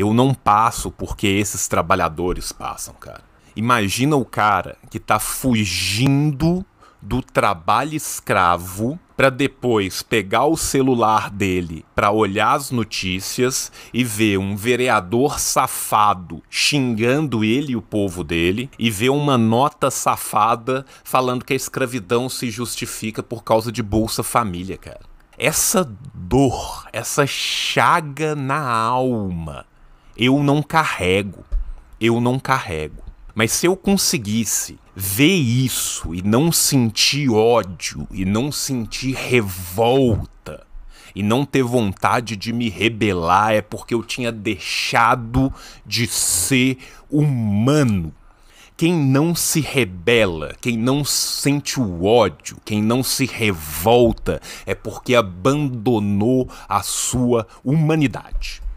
Eu não passo porque esses trabalhadores passam, cara. Imagina o cara que tá fugindo do trabalho escravo para depois pegar o celular dele para olhar as notícias e ver um vereador safado xingando ele e o povo dele e ver uma nota safada falando que a escravidão se justifica por causa de Bolsa Família, cara. Essa dor, essa chaga na alma eu não carrego. Eu não carrego. Mas se eu conseguisse ver isso e não sentir ódio, e não sentir revolta, e não ter vontade de me rebelar, é porque eu tinha deixado de ser humano. Quem não se rebela, quem não sente o ódio, quem não se revolta, é porque abandonou a sua humanidade.